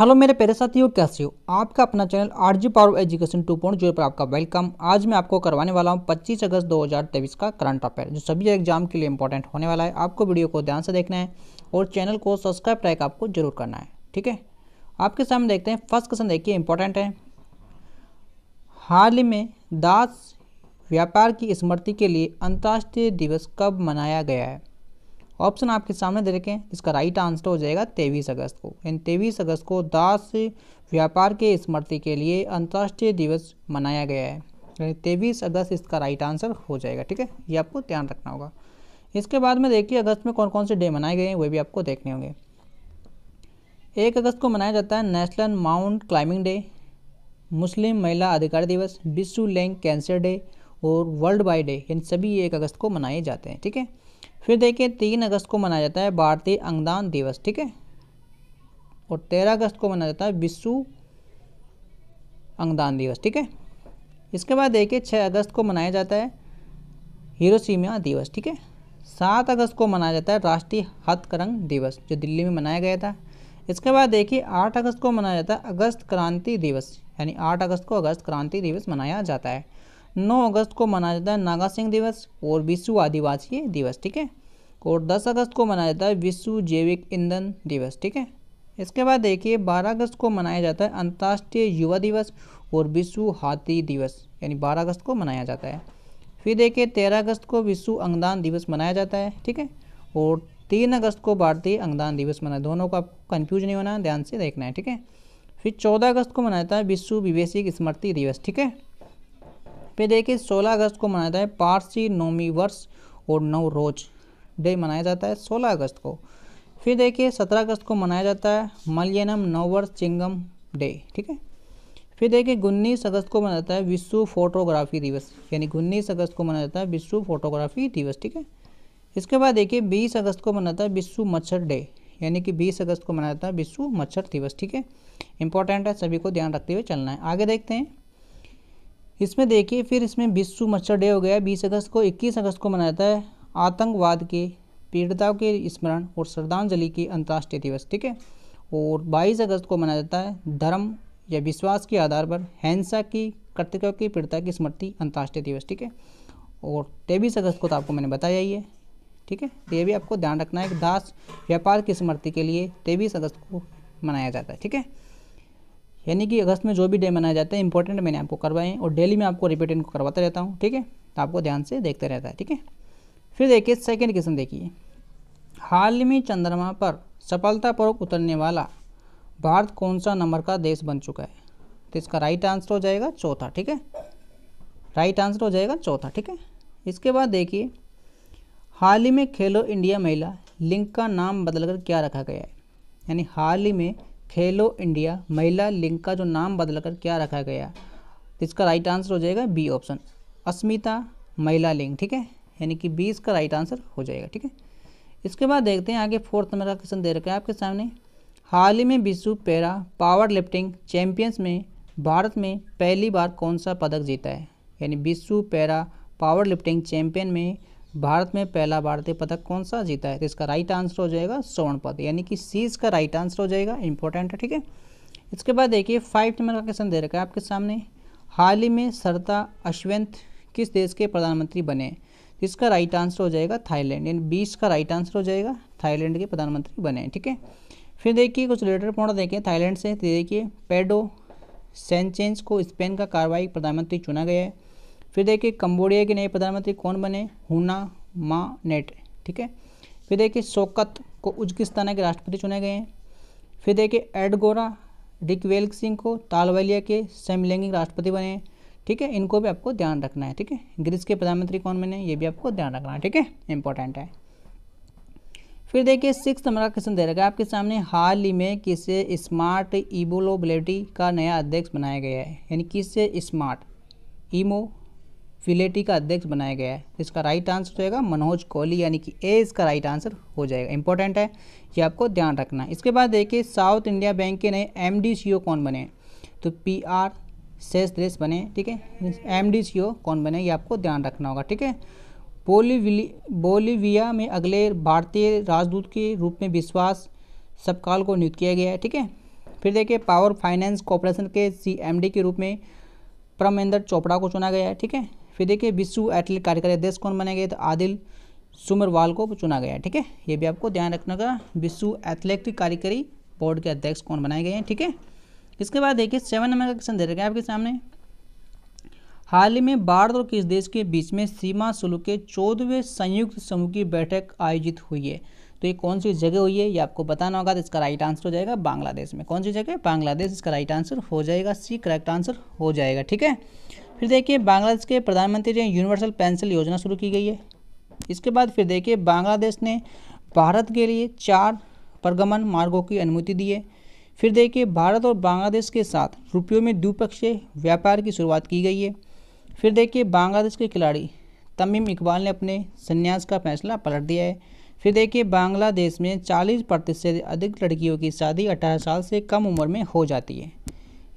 hello मेरे प्यारे साथियों कैसे हो आपका अपना channel R G power education two point zero पर आपका वेलकम आज मैं आपको करवाने वाला हूं 25 अगस्त 2023 का करंट अफेयर जो सभी एग्जाम के लिए इंपॉर्टेंट होने वाला है आपको वीडियो को ध्यान से देखना है और चैनल को सब्सक्राइब ट्रैक आपको जरूर करना है ठीक है आपके सामने देखते हैं फर्स्ट क्वेश्चन देखिए इंपॉर्टेंट है हाल ही में दास व्यापार की स्मृति के लिए अंतर्राष्ट्रीय दिवस कब मनाया गया है ऑप्शन आपके सामने दे रखे हैं इसका राइट आंसर हो जाएगा तेईस अगस्त को इन तेईस अगस्त को दास व्यापार के स्मृति के लिए अंतर्राष्ट्रीय दिवस मनाया गया है यानी तेईस अगस्त इसका राइट आंसर हो जाएगा ठीक है ये आपको ध्यान रखना होगा इसके बाद में देखिए अगस्त में कौन कौन से डे मनाए गए हैं वे भी आपको देखने होंगे एक अगस्त को मनाया जाता है नेशनल माउंट क्लाइंबिंग डे मुस्लिम महिला अधिकार दिवस विश्व लैंग कैंसर डे और वर्ल्ड वाइड डे इन सभी एक अगस्त को मनाए जाते हैं ठीक है फिर देखिए तीन अगस्त को मनाया जाता है भारतीय अंगदान दिवस ठीक है और तेरह अगस्त को मनाया जाता है विश्व अंगदान दिवस ठीक है इसके बाद देखिए छः अगस्त को मनाया जाता है हिरोसीमा दिवस ठीक है सात अगस्त को मनाया जाता है राष्ट्रीय हथकरंग दिवस जो दिल्ली में मनाया गया था इसके बाद देखिए आठ अगस्त को मनाया जाता है अगस्त क्रांति दिवस यानी आठ अगस्त को अगस्त क्रांति दिवस मनाया जाता है नौ अगस्त को मनाया जाता है नागा सिंह दिवस और विश्व आदिवासी दिवस ठीक है और 10 अगस्त को मनाया जाता है विश्व जैविक ईंधन दिवस ठीक है इसके बाद देखिए 12 अगस्त को मनाया जाता है अंतर्राष्ट्रीय युवा दिवस और विश्व हाथी दिवस यानी 12 अगस्त को मनाया जाता है फिर देखिए 13 अगस्त को विश्व अंगदान दिवस मनाया जाता है ठीक है और 3 अगस्त को भारतीय अंगदान दिवस मनाया दोनों को आपको कन्फ्यूज नहीं होना ध्यान से देखना है ठीक है फिर चौदह अगस्त को मनाया जाता है विश्व विवेशिक स्मृति दिवस ठीक है फिर देखिए सोलह अगस्त को मनाया जाता है पारसी नौमी वर्ष और नौ रोज़ डे मनाया जाता है सोलह अगस्त को फिर देखिए सत्रह अगस्त को मनाया जाता है मलयनम नववर्ष चिंगम डे ठीक है फिर देखिए उन्नीस अगस्त को मनाया जाता है विश्व फोटोग्राफी दिवस यानी उन्नीस अगस्त को मनाया जाता है विश्व फोटोग्राफी दिवस ठीक है इसके बाद देखिए बीस अगस्त को जाता है विश्व मच्छर डे यानी कि बीस अगस्त को मनाया जाता है विश्व मच्छर दिवस ठीक है इंपॉर्टेंट है सभी को ध्यान रखते हुए चलना है आगे देखते हैं इसमें देखिए फिर इसमें विश्व मच्छर डे हो गया बीस अगस्त को इक्कीस अगस्त को मनाया जाता है आतंकवाद के पीड़िताओं के स्मरण और श्रद्धांजलि के अंतर्राष्ट्रीय दिवस ठीक है और 22 अगस्त को मनाया जाता है धर्म या विश्वास के आधार पर हिंसा की कर्तिका की पीड़िता की स्मृति अंतर्राष्ट्रीय दिवस ठीक है और तेईस अगस्त को तो आपको मैंने बताया ही है ठीक है तो ये भी आपको ध्यान रखना है कि दास व्यापार की स्मृति के लिए तेईस अगस्त को मनाया जाता है ठीक है यानी कि अगस्त में जो भी डे मनाया जाता है इंपॉर्टेंट मैंने आपको करवाए हैं और डेली में आपको रिपीट इनको करवाता रहता हूँ ठीक है तो आपको ध्यान से देखते रहता है ठीक है फिर देखिए सेकेंड क्वेश्चन देखिए हाल ही में चंद्रमा पर सफलतापूर्वक उतरने वाला भारत कौन सा नंबर का देश बन चुका है तो इसका राइट आंसर हो जाएगा चौथा ठीक है राइट आंसर हो जाएगा चौथा ठीक है इसके बाद देखिए हाल ही में खेलो इंडिया महिला लिंक का नाम बदलकर क्या रखा गया है यानी हाल ही में खेलो इंडिया महिला लिंक का जो नाम बदलकर क्या रखा गया तो इसका राइट आंसर हो जाएगा बी ऑप्शन अस्मिता महिला लिंक ठीक है यानी कि बी इसका राइट आंसर हो जाएगा ठीक है इसके बाद देखते हैं आगे फोर्थ नंबर का क्वेश्चन दे रखा है आपके सामने हाल ही में विश्व पैरा पावर लिफ्टिंग चैंपियंस में भारत में पहली बार कौन सा पदक जीता है यानी विश्व पैरा पावर लिफ्टिंग चैंपियन में भारत में पहला भारतीय पदक कौन सा जीता है तो इसका राइट आंसर हो जाएगा स्वर्ण पद यानी कि सी इसका राइट आंसर हो जाएगा इंपॉर्टेंट है ठीक है इसके बाद देखिए फाइव नंबर का क्वेश्चन दे रखा है आपके सामने हाल ही में सरता अश्वंत किस देश के प्रधानमंत्री बने इसका राइट आंसर हो जाएगा थाईलैंड यानी बीस का राइट आंसर हो जाएगा थाईलैंड के प्रधानमंत्री बने ठीक है फिर देखिए कुछ रिलेटेड पॉइंट देखें थाईलैंड से तो देखिए पेडो सेंचेंस को स्पेन का कार्रवाई प्रधानमंत्री चुना गया है फिर देखिए कम्बोडिया के नए प्रधानमंत्री कौन बने हुना मा नेट ठीक है फिर देखिए शोकत को उज्किस्तान के राष्ट्रपति चुने गए हैं फिर देखिए एडगोरा डिकवेल सिंह को तालवेलिया के समलैंगिक राष्ट्रपति बने हैं ठीक है इनको भी आपको ध्यान रखना है ठीक है ग्रीस के प्रधानमंत्री कौन बने ये भी आपको ध्यान रखना है ठीक है इंपॉर्टेंट है फिर देखिए सिक्स नंबर का क्वेश्चन दे रखा है आपके सामने हाल ही में किसे स्मार्ट ईबोलोबिलिटी का नया अध्यक्ष बनाया गया है यानी किसे स्मार्ट इमो फिलेटी का अध्यक्ष बनाया गया है इसका राइट आंसर होगा मनोज कोहली यानी कि ए इसका राइट आंसर हो जाएगा इंपॉर्टेंट है ये आपको ध्यान रखना है इसके बाद देखिए साउथ इंडिया बैंक के नए एम डी सी ओ कौन बने तो पी आर देश बने ठीक है एम डी सी ओ कौन बने ये आपको ध्यान रखना होगा ठीक है बोलीविली बोलीविया में अगले भारतीय राजदूत के रूप में विश्वास सबकाल को नियुक्त किया गया है ठीक है फिर देखिए पावर फाइनेंस कॉरपोरेशन के डी के रूप में परमेंद्र चोपड़ा को चुना गया है ठीक है फिर देखिए विश्व एथलीट कार्यकारी अध्यक्ष कौन बने गए तो आदिल सुमरवाल को चुना गया है ठीक है ये भी आपको ध्यान रखना होगा विश्व एथलेटिक कार्यकारी बोर्ड के अध्यक्ष कौन बनाए गए हैं ठीक है इसके बाद देखिए सेवन नंबर का क्वेश्चन दे रखा है आपके सामने हाल ही में भारत और किस देश के बीच में सीमा शुल्क के चौदहवें संयुक्त समूह की बैठक आयोजित हुई है तो ये कौन सी जगह हुई है ये आपको बताना होगा तो इसका राइट आंसर हो जाएगा बांग्लादेश में कौन सी जगह बांग्लादेश इसका राइट आंसर हो जाएगा सी करेक्ट आंसर हो जाएगा ठीक है फिर देखिए बांग्लादेश के प्रधानमंत्री ने यूनिवर्सल पेंशन योजना शुरू की गई है इसके बाद फिर देखिए बांग्लादेश ने भारत के लिए चार प्रगमन मार्गों की अनुमति दी है फिर देखिए भारत और बांग्लादेश के साथ रुपयों में द्विपक्षीय व्यापार की शुरुआत की गई है फिर देखिए बांग्लादेश के खिलाड़ी तमीम इकबाल ने अपने संन्यास का फैसला पलट दिया है फिर देखिए बांग्लादेश में 40 प्रतिशत से अधिक लड़कियों की शादी 18 साल से कम उम्र में हो जाती है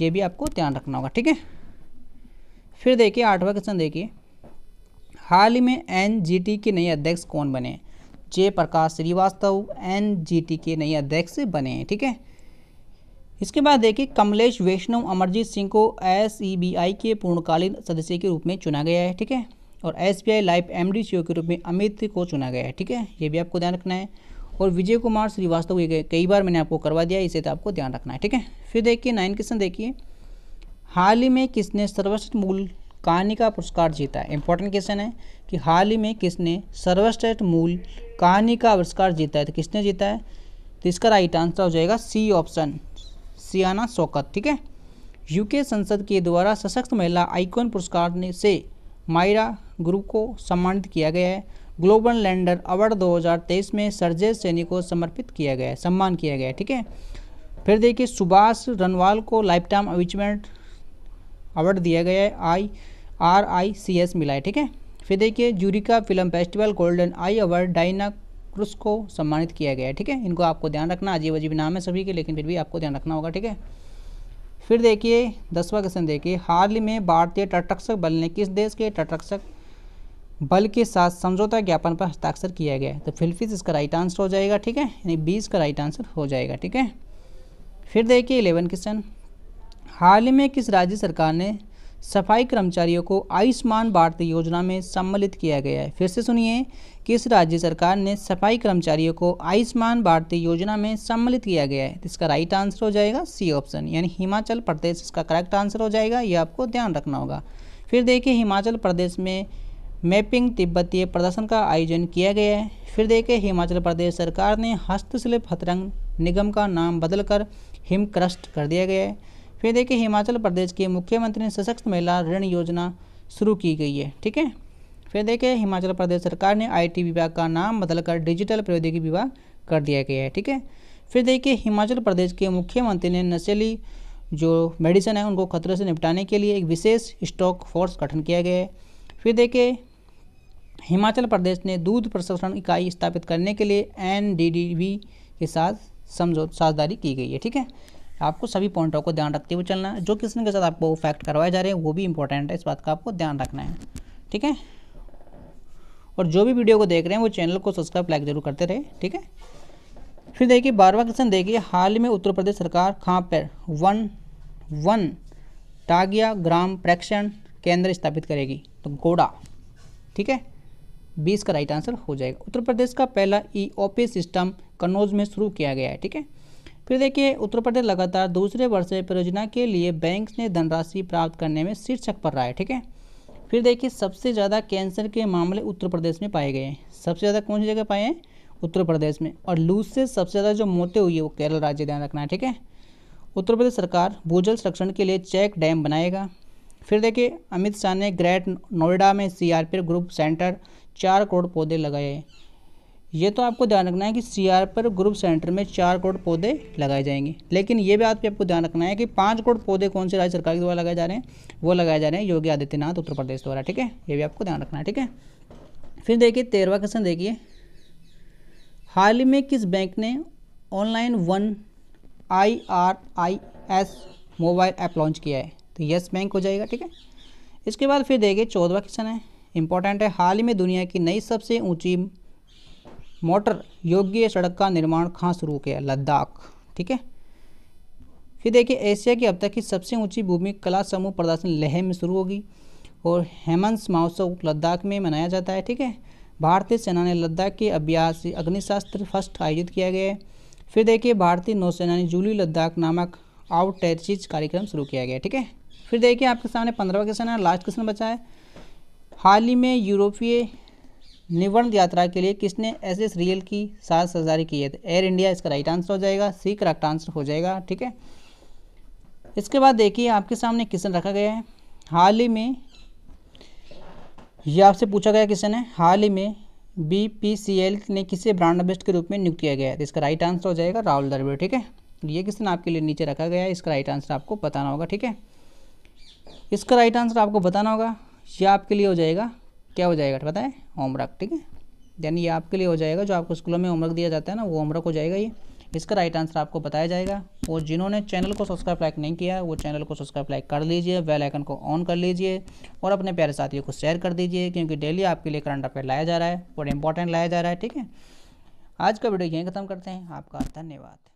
ये भी आपको ध्यान रखना होगा ठीक है फिर देखिए आठवां क्वेश्चन देखिए हाल ही में एनजीटी के नए अध्यक्ष कौन बने जय प्रकाश श्रीवास्तव एनजीटी के नए अध्यक्ष बने हैं ठीक है इसके बाद देखिए कमलेश वैष्णव अमरजीत सिंह को एस e के पूर्णकालीन सदस्य के रूप में चुना गया है ठीक है और S B I life M D के रूप में अमित को चुना गया है ठीक है ये भी आपको ध्यान रखना है और विजय कुमार श्रीवास्तव ये कई बार मैंने आपको करवा दिया इसे तो आपको ध्यान रखना है ठीक है फिर देखिए नाइन क्वेश्चन देखिए हाल ही में किसने सर्वश्रेष्ठ मूल कहानी का पुरस्कार जीता है इंपॉर्टेंट क्वेश्चन है कि हाल ही में किसने सर्वश्रेष्ठ मूल कहानी का पुरस्कार जीता है तो किसने जीता है तो इसका राइट आंसर हो जाएगा सी ऑप्शन सियाना शौकत ठीक है यूके संसद के द्वारा सशक्त महिला आइकॉन पुरस्कार से मायरा गुरु को सम्मानित किया गया है ग्लोबल लैंडर अवार्ड 2023 में सरजय सैनी को समर्पित किया गया है सम्मान किया गया है ठीक है फिर देखिए सुभाष रनवाल को लाइफ टाइम अचीवमेंट अवार्ड दिया गया है आई आर आई सी एस मिला है ठीक है फिर देखिए Zurich film festival golden eye award Diane Kruger को सम्मानित किया गया ठीक है इनको आपको ध्यान रखना अजीब अजीब नाम है सभी के लेकिन फिर भी आपको ध्यान रखना होगा ठीक है फिर देखिए दसवा क्वेश्चन देखिए हाल ही में भारतीय तटरक्षक बल ने किस देश के तटरक्षक बल के साथ समझौता ज्ञापन पर हस्ताक्षर किया गया तो फिलफिस इसका राइट आंसर हो जाएगा ठीक है यानी बीस का राइट आंसर हो जाएगा ठीक है फिर देखिए इलेवन क्वेश्चन हाल ही में किस राज्य सरकार ने सफाई कर्मचारियों को आयुष्मान भारत योजना में सम्मिलित किया गया है फिर से सुनिए किस राज्य सरकार ने सफाई कर्मचारियों को आयुष्मान भारत योजना में सम्मिलित किया गया है इसका राइट आंसर हो जाएगा सी ऑप्शन यानी हिमाचल प्रदेश इसका करेक्ट आंसर हो जाएगा यह आपको ध्यान रखना होगा फिर देखिए हिमाचल प्रदेश में मैपिंग तिब्बतीय प्रदर्शन का आयोजन किया गया है फिर देखिए हिमाचल प्रदेश सरकार ने हस्तशिल्प हथरंग निगम का नाम बदलकर हिमक्रस्ट कर दिया गया है फिर देखिए हिमाचल प्रदेश की मुख्यमंत्री सशक्त महिला ऋण योजना शुरू की गई है ठीक है फिर देखिए हिमाचल प्रदेश सरकार ने आईटी विभाग का नाम बदलकर डिजिटल प्रौद्योगिकी विभाग कर दिया गया है ठीक है फिर देखिए हिमाचल प्रदेश के मुख्यमंत्री ने नशेली जो मेडिसिन है उनको खतरे से निपटाने के लिए एक विशेष स्टॉक फोर्स गठन किया गया है फिर देखिए हिमाचल प्रदेश ने दूध प्रसंस्करण इकाई स्थापित करने के लिए एन के साथ समझौ साझदारी की गई है ठीक है आपको सभी पॉइंटों को ध्यान रखते हुए चलना है जो किसने के साथ आपको फैक्ट करवाए जा रहे हैं वो भी इंपॉर्टेंट है इस बात का आपको ध्यान रखना है ठीक है और जो भी वीडियो को देख रहे हैं वो चैनल को सब्सक्राइब लाइक जरूर करते रहे ठीक है फिर देखिए बारहवा क्वेश्चन देखिए हाल में उत्तर प्रदेश सरकार खां पर वन वन टागिया ग्राम प्रेक्षण केंद्र स्थापित करेगी तो गोड़ा ठीक है बीस का राइट आंसर हो जाएगा उत्तर प्रदेश का पहला ई ऑफिस सिस्टम कन्नौज में शुरू किया गया है ठीक है फिर देखिए उत्तर प्रदेश लगातार दूसरे वर्ष परियोजना के लिए बैंक ने धनराशि प्राप्त करने में शीर्षक पर रहा है ठीक है फिर देखिए सबसे ज़्यादा कैंसर के मामले उत्तर प्रदेश में पाए गए हैं सबसे ज़्यादा कौन सी जगह पाए हैं उत्तर प्रदेश में और लूज से सबसे ज़्यादा जो मौतें हुई है वो केरल राज्य ध्यान रखना है ठीक है उत्तर प्रदेश सरकार भूजल संरक्षण के लिए चेक डैम बनाएगा फिर देखिए अमित शाह ने ग्रेट नोएडा में सीआरपीएफ ग्रुप सेंटर चार करोड़ पौधे लगाए हैं ये तो आपको ध्यान रखना है कि सी पर ग्रुप सेंटर में चार करोड़ पौधे लगाए जाएंगे लेकिन ये बात भी आपको ध्यान रखना है कि पाँच करोड़ पौधे कौन से राज्य सरकार के द्वारा लगाए जा रहे हैं वो लगाए जा रहे हैं योगी आदित्यनाथ उत्तर प्रदेश द्वारा ठीक है ये भी आपको ध्यान रखना है ठीक है फिर देखिए तेरहवा क्वेश्चन देखिए हाल ही में किस बैंक ने online one I R I S mobile app launch किया है तो यस बैंक हो जाएगा ठीक है इसके बाद फिर देखिए चौदहवा क्वेश्चन है इंपॉर्टेंट है हाल ही में दुनिया की नई सबसे ऊंची मोटर योग्य सड़क का निर्माण कहाँ शुरू किया लद्दाख ठीक है फिर देखिए एशिया की अब तक की सबसे ऊंची भूमि कला समूह प्रदर्शन लेह में शुरू होगी और हेमंस महोत्सव लद्दाख में मनाया जाता है ठीक है भारतीय सेना ने लद्दाख के अभ्यास अग्निशास्त्र फर्स्ट आयोजित किया गया है फिर देखिए भारतीय नौसेना ने जूली लद्दाख नामक आउटैचीज कार्यक्रम शुरू किया गया ठीक है फिर देखिए आपके सामने पंद्रह क्वेश्चन है लास्ट क्वेश्चन बचा है हाल ही में यूरोपीय निवर्ण यात्रा के लिए किसने एस एस रियल की साज सजारी की है तो एयर इंडिया इसका राइट आंसर हो जाएगा सी करेक्ट आंसर हो जाएगा ठीक है इसके बाद देखिए आपके सामने क्वेश्चन रखा गया है हाल ही में यह आपसे पूछा गया क्वेश्चन है हाल ही में बी पी सी एल ने किसे ब्रांड बेस्ट के रूप में नियुक्त किया गया है तो इसका राइट आंसर हो जाएगा राहुल द्रविड़ ठीक है ये क्वेश्चन आपके लिए नीचे रखा गया है इसका राइट आंसर आपको बताना होगा ठीक है इसका राइट आंसर आपको बताना होगा यह आपके लिए हो जाएगा क्या हो जाएगा पता है होमवर्क ठीक है देन ये आपके लिए हो जाएगा जो आपको स्कूलों में होमवर्क दिया जाता है ना वो होमवर्क हो जाएगा ये इसका राइट आंसर आपको बताया जाएगा और जिन्होंने चैनल को सब्सक्राइब लाइक नहीं किया वो चैनल को सब्सक्राइब लाइक कर लीजिए बेल आइकन को ऑन कर लीजिए और अपने प्यारे साथियों को शेयर कर दीजिए क्योंकि डेली आपके लिए करंट अफेयर लाया जा रहा है और इंपॉर्टेंट लाया जा रहा है ठीक है आज का वीडियो यहीं ख़त्म करते हैं आपका धन्यवाद